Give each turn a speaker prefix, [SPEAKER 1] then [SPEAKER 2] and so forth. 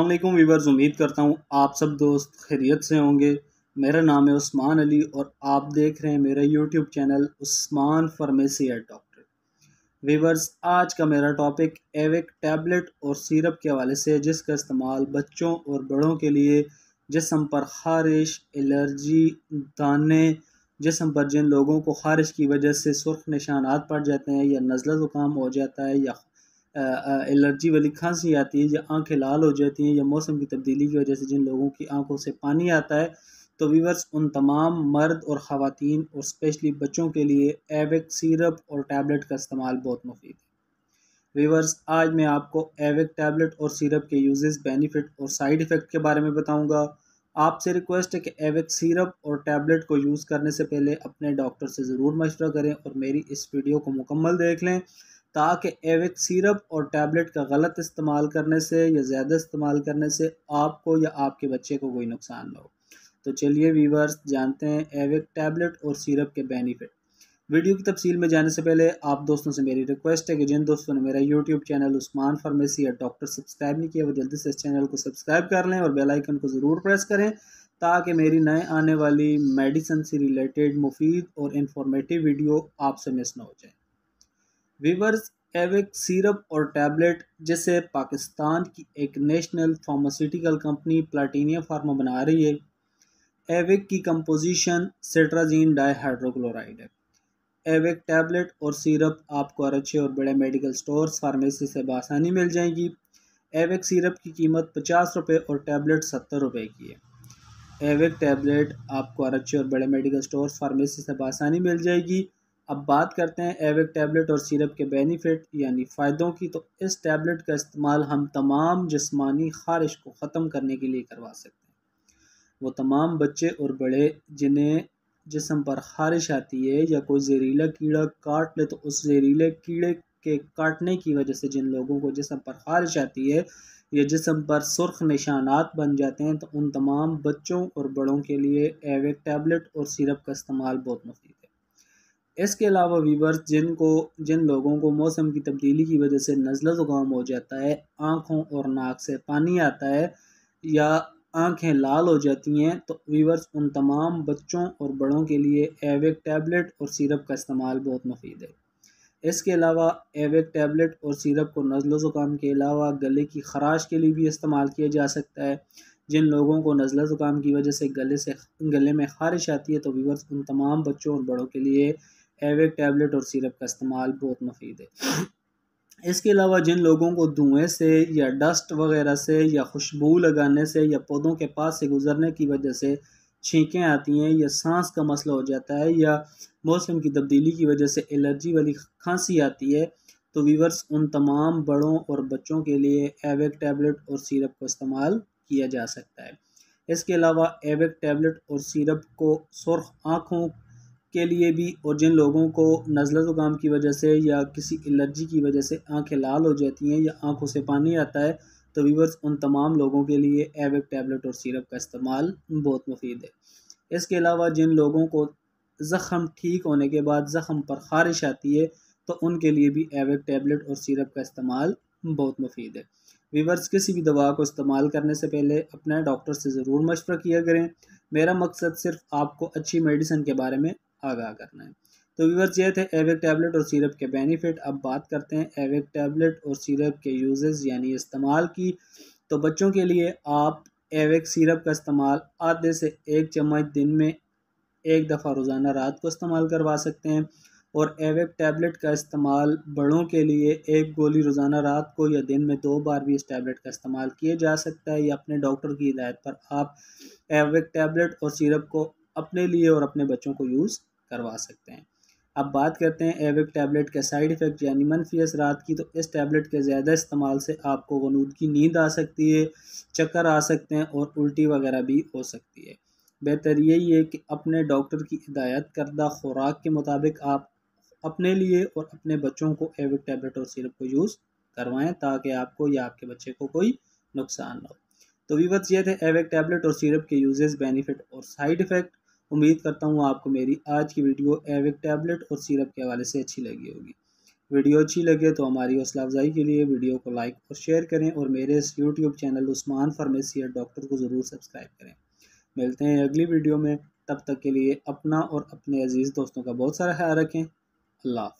[SPEAKER 1] अल्लाम वीवर्स उम्मीद करता हूँ आप सब दोस्त खैरियत से होंगे मेरा नाम है उस्मान अली और आप देख रहे हैं मेरा YouTube channel Usman pharmacy and doctor viewers आज का मेरा टॉपिक एविक टैबलेट और सिरप के हवाले से जिसका इस्तेमाल बच्चों और बड़ों के लिए जिसम पर खारिश एलर्जी दाने जिसम पर जिन लोगों को खारिश की वजह से सुर्ख निशानात पड़ जाते हैं या नज़ला ज़ुकाम हो जाता है या एलर्जी वाली खांसी आती है या आंखें लाल हो जाती हैं या मौसम की तब्दीली की वजह से जिन लोगों की आंखों से पानी आता है तो वीवर्स उन तमाम मर्द और ख़वान और स्पेशली बच्चों के लिए एवेक सिरप और टैबलेट का इस्तेमाल बहुत मुफीद है वीवर्स आज मैं आपको एवेक टैबलेट और सिरप के यूजेस बेनिफिट और साइड इफ़ेक्ट के बारे में बताऊँगा आपसे रिक्वेस्ट है कि एवेक सिरप और टैबलेट को यूज़ करने से पहले अपने डॉक्टर से ज़रूर मशवरा करें और मेरी इस वीडियो को मुकम्मल देख लें ताकि एविक सिरप और टैबलेट का गलत इस्तेमाल करने से या ज़्यादा इस्तेमाल करने से आपको या आपके बच्चे को कोई नुकसान ना हो तो चलिए वीवर्स जानते हैं एविक टैबलेट और सिरप के बेनिफिट वीडियो की तफसील में जाने से पहले आप दोस्तों से मेरी रिक्वेस्ट है कि जिन दोस्तों ने मेरा यूट्यूब चैनल उस्मान फार्मेसी या डॉक्टर सब्सक्राइब नहीं किया वो जल्दी से इस चैनल को सब्सक्राइब कर लें और बेल आइकन को ज़रूर प्रेस करें ताकि मेरी नए आने वाली मेडिसन से रिलेटेड मुफीद और इन्फॉर्मेटिव वीडियो आपसे मिस ना हो जाए वीवर्स एविक सीरप और टैबलेट जिसे पाकिस्तान की एक नेशनल फार्मास्यूटिकल कंपनी प्लाटीनिया फार्मा बना रही है एविक की कंपोजिशन सेट्राजीन डाईहाइड्रोक्लोराइड है एविक टैबलेट और सीरप आपको अच्छे और बड़े मेडिकल स्टोर्स फार्मेसी से बसानी मिल जाएगी एविक सीरप की कीमत पचास रुपये और टैबलेट सत्तर रुपये की है एविक टैबलेट आपको अच्छे और बड़े मेडिकल स्टोर्स फार्मेसी से बसानी मिल जाएगी अब बात करते हैं एविक टैबलेट और सिरप के बेनिफिट यानी फ़ायदों की तो इस टैबलेट का इस्तेमाल हम तमाम जिस्मानी खारिश को ख़त्म करने के लिए करवा सकते हैं वो तमाम बच्चे और बड़े जिन्हें जिसम पर खारिश आती है या कोई जहरीला कीड़ा काट ले तो उस जहरीले कीड़े के काटने की वजह से जिन लोगों को जिसम पर खारिश आती है या जिसम पर सुर्ख निशानात बन जाते हैं तो उन तमाम बच्चों और बड़ों के लिए एविक टैबलेट और सिरप का इस्तेमाल बहुत मुफीद इसके अलावा वीवर्स जिनको जिन लोगों को मौसम की तब्दीली की वजह से नज़ला ज़ुकाम हो जाता है आँखों और नाक से पानी आता है या आँखें लाल हो जाती हैं तो वीवर्स उन तमाम बच्चों और बड़ों के लिए एवेक टैबलेट और सिरप का इस्तेमाल बहुत मुफीद है इसके अलावा एवेक टैबलेट और सिरप को नज़ल ज़ुकाम के अलावा गले की खराश के लिए भी इस्तेमाल किया जा सकता है जिन लोगों को नज़ला ज़ुकाम की वजह से गले से गले में खारिश आती है तो वीवर्स उन तमाम बच्चों और बड़ों के लिए एवेक टैबलेट और सिरप का इस्तेमाल बहुत मुफीद है इसके अलावा जिन लोगों को धुएँ से या डस्ट वगैरह से या खुशबू लगाने से या पौधों के पास से गुजरने की वजह से छींकें आती हैं या सांस का मसला हो जाता है या मौसम की तब्दीली की वजह से एलर्जी वाली खांसी आती है तो वीवर्स उन तमाम बड़ों और बच्चों के लिए एवेक टैबलेट और सिरप को इस्तेमाल किया जा सकता है इसके अलावा एवेक टैबलेट और सिरप को सुरख आँखों के लिए भी और जिन लोगों को नज़ला ज़ुकाम की वजह से या किसी एलर्जी की वजह से आंखें लाल हो जाती हैं या आंखों से पानी आता है तो वीवर्स उन तमाम लोगों के लिए एविक टैबलेट और सिरप का इस्तेमाल बहुत मुफीद है इसके अलावा जिन लोगों को ज़ख़म ठीक होने के बाद ज़ख़म पर खारिश आती है तो उनके लिए भी एविक टैबलेट और सिरप का इस्तेमाल बहुत मुफीद है वीवर्स किसी भी दवा को इस्तेमाल करने से पहले अपने डॉक्टर से ज़रूर मशवरा किया करें मेरा मकसद सिर्फ आपको अच्छी मेडिसिन के बारे में आगाह करना है तो व्यूवर्स ये थे एवेक टैबलेट और सिरप के बेनिफिट अब बात करते हैं एवेक टैबलेट और सिरप के यूजेस यानी इस्तेमाल की तो बच्चों के लिए आप एवेक सिरप का इस्तेमाल आधे से एक चम्मच दिन में एक दफ़ा रोज़ाना रात को इस्तेमाल करवा सकते हैं और एवेक टैबलेट का इस्तेमाल बड़ों के लिए एक गोली रोज़ाना रात को या दिन में दो बार भी इस टैबलेट का इस्तेमाल किया जा सकता है या अपने डॉक्टर की हिदायत पर आप एवेक टैबलेट और सिरप को अपने लिए और अपने बच्चों को यूज़ करवा सकते हैं अब बात करते हैं एविक टैबलेट के साइड इफ़ेक्ट यानी मनफी असरात की तो इस टैबलेट के ज़्यादा इस्तेमाल से आपको गनूद की नींद आ सकती है चक्कर आ सकते हैं और उल्टी वगैरह भी हो सकती है बेहतर यही है कि अपने डॉक्टर की हिदायत करदा खुराक के मुताबिक आप अपने लिए और अपने बच्चों को एविक टैबलेट और सिरप को यूज़ करवाएँ ताकि आपको या आपके बच्चे को कोई नुकसान न हो तो वीवत ये थे एविक टैबलेट और सिरप के यूजेज़ बेनिफिट और साइड इफ़ेक्ट उम्मीद करता हूँ आपको मेरी आज की वीडियो एविक टैबलेट और सिरप के हवाले से अच्छी लगी होगी वीडियो अच्छी लगे तो हमारी हौसला अफजाई के लिए वीडियो को लाइक और शेयर करें और मेरे इस यूट्यूब चैनल उस्मान फार्मेसी या डॉक्टर को ज़रूर सब्सक्राइब करें मिलते हैं अगली वीडियो में तब तक के लिए अपना और अपने अजीज़ दोस्तों का बहुत सारा ख्याल रखें अल्लाह